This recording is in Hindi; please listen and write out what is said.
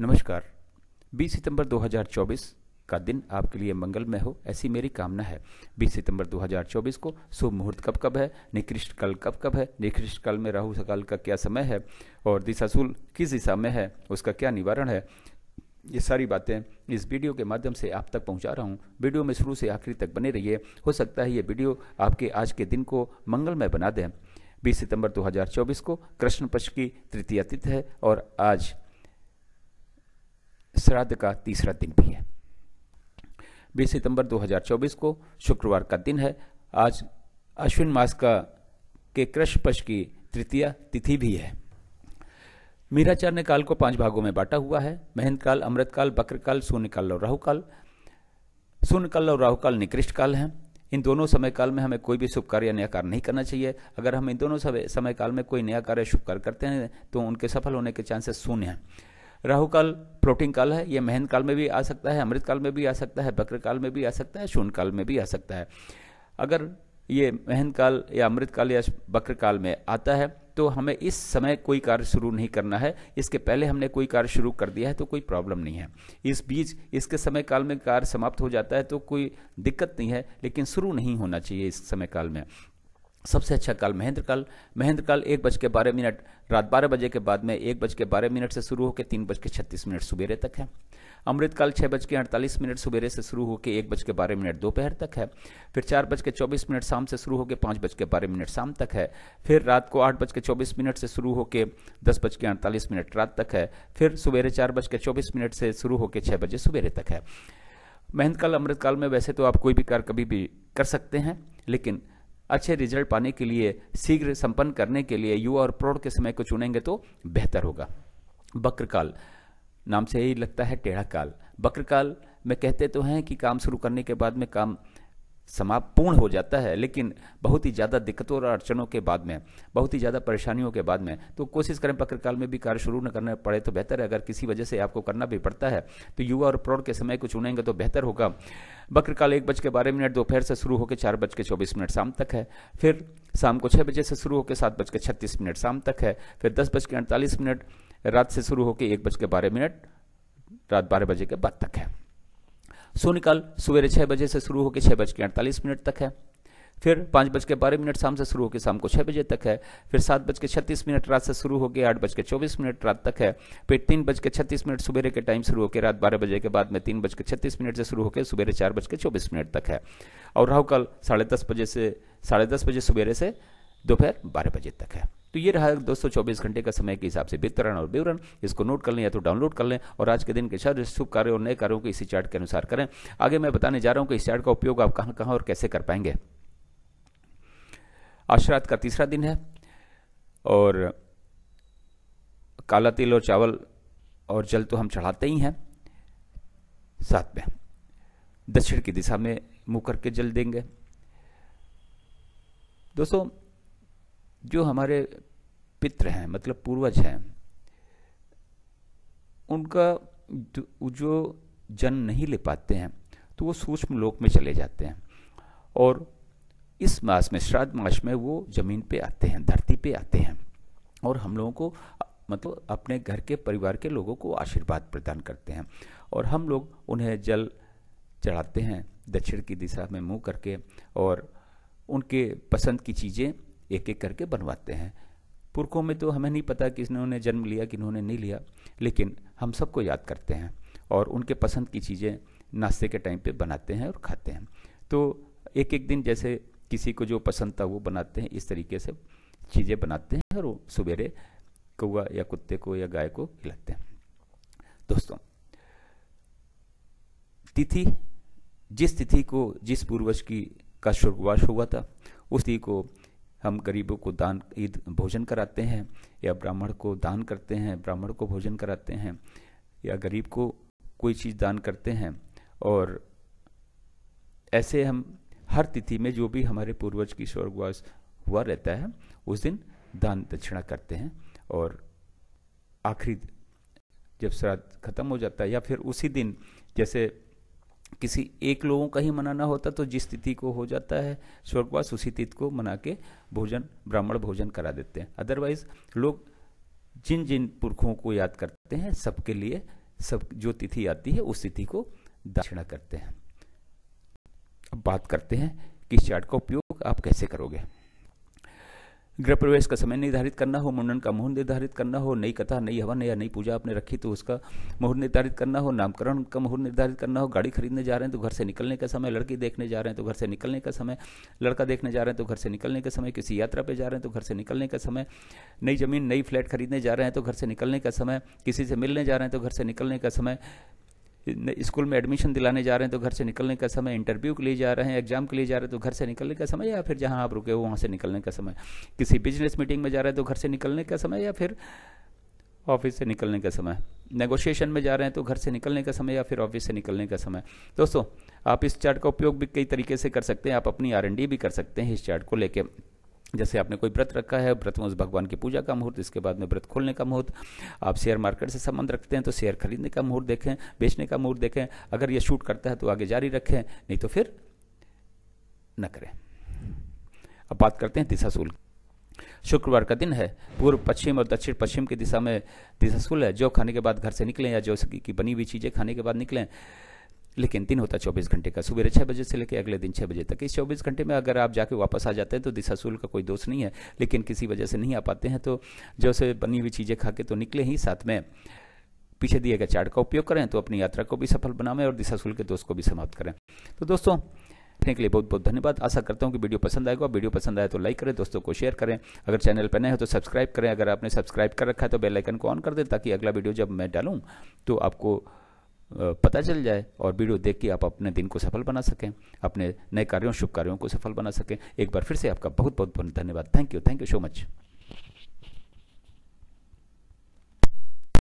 नमस्कार 20 सितंबर 2024 का दिन आपके लिए मंगलमय हो ऐसी मेरी कामना है 20 सितंबर 2024 को शुभ मुहूर्त कब कब है निकृष्ट काल कब कब है निकृष्ट काल में राहु सकाल का क्या समय है और दिशाशूल किस दिशा में है उसका क्या निवारण है ये सारी बातें इस वीडियो के माध्यम से आप तक पहुंचा रहा हूं वीडियो में शुरू से आखिरी तक बने रहिए हो सकता है ये वीडियो आपके आज के दिन को मंगलमय बना दें 20 सितंबर 2024 को कृष्ण पक्ष की तृतीय तिथि है और आज श्राद्ध का तीसरा दिन भी है बीस सितंबर 2024 को शुक्रवार का दिन है आज अश्विन मास का के कृष्ण पक्ष की तृतीय तिथि भी है मीराचार ने काल को पांच भागों में बांटा हुआ है महंत काल अमृत काल बकर काल शून्यकाल और राहुकाल शून्यकाल और राहुकाल निकृष्ट काल हैं इन दोनों समय काल में हमें कोई भी शुभ कार्य या नया कार्य नहीं करना चाहिए अगर हम इन दोनों समय काल में कोई नया कार्य शुभ कार्य करते हैं तो उनके सफल होने के चांसेस शून्य हैं राहु काल फ्लोटिंग काल है ये महन काल में भी आ सकता है अमृत काल में भी आ सकता है बकर काल में भी आ सकता है शून्य काल में भी आ सकता है अगर ये महन काल या अमृत काल या बकर काल में आता है तो हमें इस समय कोई कार्य शुरू नहीं करना है इसके पहले हमने कोई कार्य शुरू कर दिया है तो कोई प्रॉब्लम नहीं है इस बीच इसके समय काल में कार्य समाप्त हो जाता है तो कोई दिक्कत नहीं है लेकिन शुरू नहीं होना चाहिए इस समय काल में सबसे अच्छा काल महेंद्र काल महेंद्र काल एक बज के बारह मिनट रात बारह बजे के बाद में एक बज के बारह मिनट से शुरू होकर तीन बज के छत्तीस मिनट सुबेरे तक है अमृत छः बज के अड़तालीस मिनट सुबेरे से शुरू होकर एक बज के बारह मिनट दोपहर तक है फिर चार बज के चौबीस मिनट शाम से शुरू होकर पाँच बज के बारह मिनट शाम तक है फिर रात को आठ बज के चौबीस मिनट से शुरू होकर दस बज के अड़तालीस मिनट रात तक है फिर सुबेरे चार बज के चौबीस मिनट से शुरू होकर छः बजे सुबेरे तक है महेंद्र काल अमृतकाल में वैसे तो आप कोई भी कार्य कभी भी कर सकते हैं लेकिन अच्छे रिजल्ट पाने के लिए शीघ्र संपन्न करने के लिए युवा और प्रौढ़ के समय को चुनेंगे तो बेहतर होगा बक्रकाल नाम से ही लगता है टेढ़ा काल बक्रकाल में कहते तो हैं कि काम शुरू करने के बाद में काम समाप्त पूर्ण हो जाता है लेकिन बहुत ही ज़्यादा दिक्कतों और अड़चनों के बाद में बहुत ही ज़्यादा परेशानियों के बाद में तो कोशिश करें पत्रकाल में भी कार्य शुरू न करना पड़े तो बेहतर है अगर किसी वजह से आपको करना भी पड़ता है तो युवा और प्रौढ़ के समय को चुनेंगे तो बेहतर होगा बकरकाल एक बज के बारह मिनट दोपहर से शुरू होकर चार बज के चौबीस मिनट शाम तक है फिर शाम को छः बजे से शुरू होकर सात बज के छत्तीस मिनट शाम तक है फिर दस बज के अड़तालीस मिनट रात से शुरू होकर एक बज के बारह मिनट रात बारह बजे के बाद तक है शून्य काल सवेरे छः बजे से शुरू होकर छः बज के अड़तालीस मिनट तक है फिर पाँच बज के बारह मिनट शाम से शुरू होकर शाम को छः बजे तक है फिर सात बज के छत्तीस मिनट रात से शुरू होकर आठ बज के चौबीस मिनट रात तक है फिर तीन बज के छत्तीस मिनट सुबह के टाइम शुरू होकर रात बारह बजे के बाद में तीन बज के छत्तीस मिनट से शुरू होकर सुबह चार बज के चौबीस मिनट तक है और राहुकाल साढ़े दस बजे से साढ़े दस बजे सवेरे से दोपहर बारह बजे तक है तो ये रहा चौबीस घंटे का समय के हिसाब से वितरण और विवरण इसको नोट कर लें या तो डाउनलोड कर लें और आज के दिन के साथ शुभ कार्य और नए कार्यों को इसी चार्ट के अनुसार करें आगे मैं बताने जा रहा हूँ कि इस चार्ट का उपयोग आप कहाँ कहाँ और कैसे कर पाएंगे आश्रात का तीसरा दिन है और काला तिल और चावल और जल तो हम चढ़ाते ही हैं साथ में दक्षिण की दिशा में मुँह करके जल देंगे दोस्तों जो हमारे पित्र हैं मतलब पूर्वज हैं उनका जो जन्म नहीं ले पाते हैं तो वो सूक्ष्म लोक में चले जाते हैं और इस मास में श्राद्ध मास में वो ज़मीन पे आते हैं धरती पे आते हैं और हम लोगों को मतलब अपने घर के परिवार के लोगों को आशीर्वाद प्रदान करते हैं और हम लोग उन्हें जल चढ़ाते हैं दक्षिण की दिशा में मुंह करके और उनके पसंद की चीज़ें एक एक करके बनवाते हैं पुरखों में तो हमें नहीं पता कि इन्होंने जन्म लिया कि इन्होंने नहीं लिया लेकिन हम सबको याद करते हैं और उनके पसंद की चीज़ें नाश्ते के टाइम पे बनाते हैं और खाते हैं तो एक एक दिन जैसे किसी को जो पसंद था वो बनाते हैं इस तरीके से चीज़ें बनाते हैं और वो सवेरे कौआ या कुत्ते को या गाय को खिलाते हैं दोस्तों तिथि जिस तिथि को जिस पूर्वज की का स्वर्गवास हुआ था उस तिथि को हम गरीबों को दान ईद भोजन कराते हैं या ब्राह्मण को दान करते हैं ब्राह्मण को भोजन कराते हैं या गरीब को कोई चीज़ दान करते हैं और ऐसे हम हर तिथि में जो भी हमारे पूर्वज की स्वर्गवास हुआ रहता है उस दिन दान दक्षिणा करते हैं और आखिरी जब श्राद्ध खत्म हो जाता है या फिर उसी दिन जैसे किसी एक लोगों का ही मनाना होता तो जिस तिथि को हो जाता है स्वर्गवास उसी तिथि को मना के भोजन ब्राह्मण भोजन करा देते हैं अदरवाइज लोग जिन जिन पुरखों को याद करते हैं सबके लिए सब जो तिथि आती है उस तिथि को दक्षिणा करते हैं अब बात करते हैं कि इस चार्ट का उपयोग आप कैसे करोगे गृह प्रवेश का समय निर्धारित करना हो मुंडन का मुहूर्त निर्धारित करना हो नई कथा नई हवन या नई पूजा आपने रखी तो उसका मुहूर्त निर्धारित करना हो नामकरण का मुहूर्त निर्धारित करना हो गाड़ी खरीदने जा रहे हैं तो घर से निकलने का समय लड़की देखने जा रहे हैं तो घर से निकलने का समय लड़का देखने जा रहे हैं तो घर से निकलने का समय किसी यात्रा पर जा रहे हैं तो घर से निकलने का समय नई ज़मीन नई फ्लैट खरीदने जा रहे हैं तो घर से निकलने का समय किसी से मिलने जा रहे हैं तो घर से निकलने का समय स्कूल में एडमिशन दिलाने जा रहे हैं तो घर से निकलने का समय इंटरव्यू के लिए जा रहे हैं एग्जाम के लिए जा रहे हैं तो घर से निकलने का समय या फिर जहाँ आप रुके हो वहाँ से निकलने का समय किसी बिजनेस मीटिंग में जा रहे हैं तो घर से निकलने का समय या फिर ऑफिस से निकलने का समय नेगोशिएशन में जा रहे हैं तो घर से निकलने का समय या फिर ऑफिस से निकलने का समय दोस्तों आप इस चार्ट का उपयोग भी कई तरीके से कर सकते हैं आप अपनी आर भी कर सकते हैं इस चार्ट को लेकर जैसे आपने कोई व्रत रखा है व्रत में उस भगवान की पूजा का मुहूर्त इसके बाद में व्रत खोलने का मुहूर्त आप शेयर मार्केट से संबंध रखते हैं तो शेयर खरीदने का मुहूर्त देखें बेचने का मुहूर्त देखें अगर ये शूट करता है तो आगे जारी रखें नहीं तो फिर न करें अब बात करते हैं दिशाशूल शुक्रवार का दिन है पूर्व पश्चिम और दक्षिण पश्चिम की दिशा में दिशाशूल है जो खाने के बाद घर से निकलें या जो की बनी हुई चीज़ें खाने के बाद निकलें लेकिन दिन होता है चौबीस घंटे का सुबह छः बजे से लेकर अगले दिन छः बजे तक इस चौबीस घंटे में अगर आप जाके वापस आ जाते हैं तो दिशा सूल का कोई दोष नहीं है लेकिन किसी वजह से नहीं आ पाते हैं तो जैसे बनी हुई चीज़ें खा के तो निकले ही साथ में पीछे दिए गए चार्ट का उपयोग करें तो अपनी यात्रा को भी सफल बनावें और दिशाशुल के दोस्त को भी समाप्त करें तो दोस्तों देखने के लिए बहुत बहुत धन्यवाद आशा करता हूँ कि वीडियो पसंद आएगा वीडियो पसंद आए तो लाइक करें दोस्तों को शेयर करें अगर चैनल पर नए हो तो सब्सक्राइब करें अगर आपने सब्सक्राइब कर रखा है तो बेल आइकन को ऑन कर दें ताकि अगला वीडियो जब मैं डालूँ तो आपको पता चल जाए और वीडियो देख के आप अपने दिन को सफल बना सकें अपने नए कार्यों शुभ कार्यों को सफल बना सकें एक बार फिर से आपका बहुत बहुत धन्यवाद thank you thank you so much